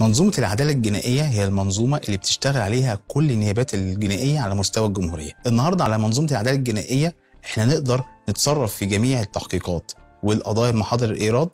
منظومة العدالة الجنائية هي المنظومة اللي بتشتغل عليها كل النيابات الجنائية على مستوى الجمهورية. النهارده على منظومة العدالة الجنائية احنا نقدر نتصرف في جميع التحقيقات والقضايا المحاضر الإيراد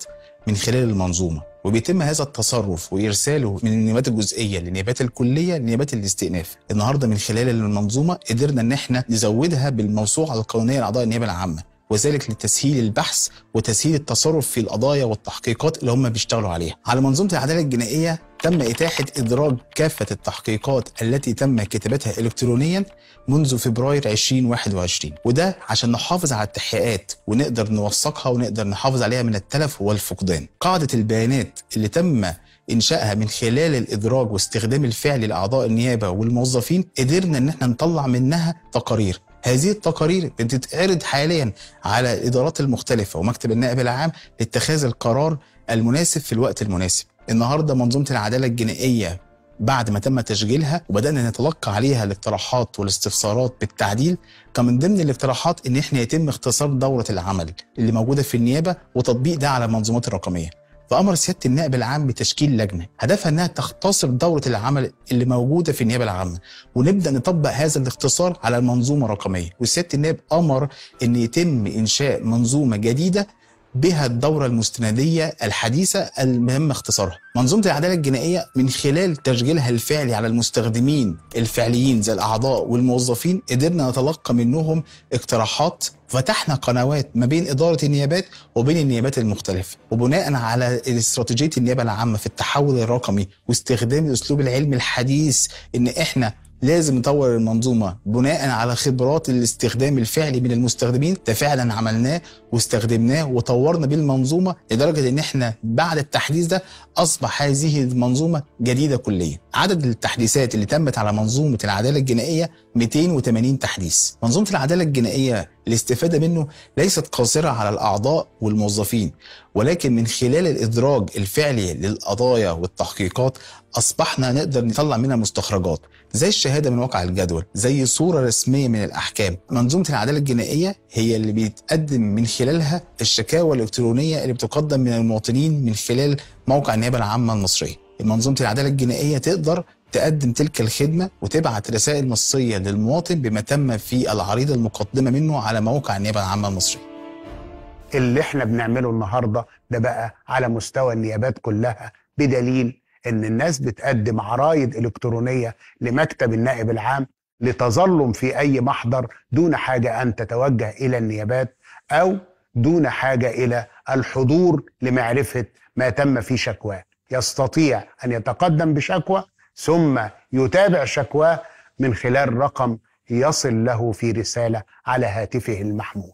من خلال المنظومة وبيتم هذا التصرف وإرساله من النيابات الجزئية للنيابات الكلية لنيابات الاستئناف النهاردة من خلال المنظومة قدرنا أن احنا نزودها بالموسوعة القانونية لأعضاء النيابة العامة وذلك لتسهيل البحث وتسهيل التصرف في القضايا والتحقيقات اللي هم بيشتغلوا عليها. على منظومه العداله الجنائيه تم إتاحة إدراج كافة التحقيقات التي تم كتابتها إلكترونيا منذ فبراير 2021 وده عشان نحافظ على التحقيقات ونقدر نوثقها ونقدر نحافظ عليها من التلف والفقدان قاعدة البيانات اللي تم انشائها من خلال الادراج واستخدام الفعل لاعضاء النيابه والموظفين قدرنا ان احنا نطلع منها تقارير هذه التقارير بتتعرض حاليا على الادارات المختلفه ومكتب النائب العام لاتخاذ القرار المناسب في الوقت المناسب النهارده منظومه العداله الجنائيه بعد ما تم تشغيلها وبدانا نتلقى عليها الاقتراحات والاستفسارات بالتعديل كان من ضمن الاقتراحات ان احنا يتم اختصار دوره العمل اللي موجوده في النيابه وتطبيق ده على المنظومات الرقميه فامر سياده النائب العام بتشكيل لجنه هدفها انها تختصر دوره العمل اللي موجوده في النيابه العامه ونبدا نطبق هذا الاختصار على المنظومه الرقميه وسياده النائب امر ان يتم انشاء منظومه جديده بها الدورة المستندية الحديثة المهم اختصارها منظومة العدالة الجنائية من خلال تشغيلها الفعلي على المستخدمين الفعليين زي الأعضاء والموظفين قدرنا نتلقى منهم اقتراحات فتحنا قنوات ما بين إدارة النيابات وبين النيابات المختلفة وبناء على استراتيجية النيابة العامة في التحول الرقمي واستخدام الأسلوب العلمي الحديث إن إحنا لازم نطور المنظومه بناء على خبرات الاستخدام الفعلي من المستخدمين ده فعلا عملناه واستخدمناه وطورنا بيه المنظومه لدرجه ان احنا بعد التحديث ده اصبح هذه المنظومه جديده كليا عدد التحديثات اللي تمت على منظومه العداله الجنائيه 280 تحديث منظومه العداله الجنائيه الاستفاده منه ليست قاصره على الاعضاء والموظفين ولكن من خلال الادراج الفعلي للقضايا والتحقيقات اصبحنا نقدر نطلع منها مستخرجات زي الشهاده من واقع الجدول زي صوره رسميه من الاحكام منظومه العداله الجنائيه هي اللي بيتقدم من خلالها الشكاوى الالكترونيه اللي بتقدم من المواطنين من خلال موقع النيابه العامه المصريه منظومه العداله الجنائيه تقدر تقدم تلك الخدمة وتبعت رسائل مصرية للمواطن بما تم في العريض المقدمة منه على موقع النيابة العامة المصرية اللي احنا بنعمله النهاردة ده بقى على مستوى النيابات كلها بدليل ان الناس بتقدم عرايض الكترونيه لمكتب النائب العام لتظلم في اي محضر دون حاجه ان تتوجه الى النيابات او دون حاجه الى الحضور لمعرفه ما تم في شكواه يستطيع ان يتقدم بشكوى ثم يتابع شكواه من خلال رقم يصل له في رساله على هاتفه المحمول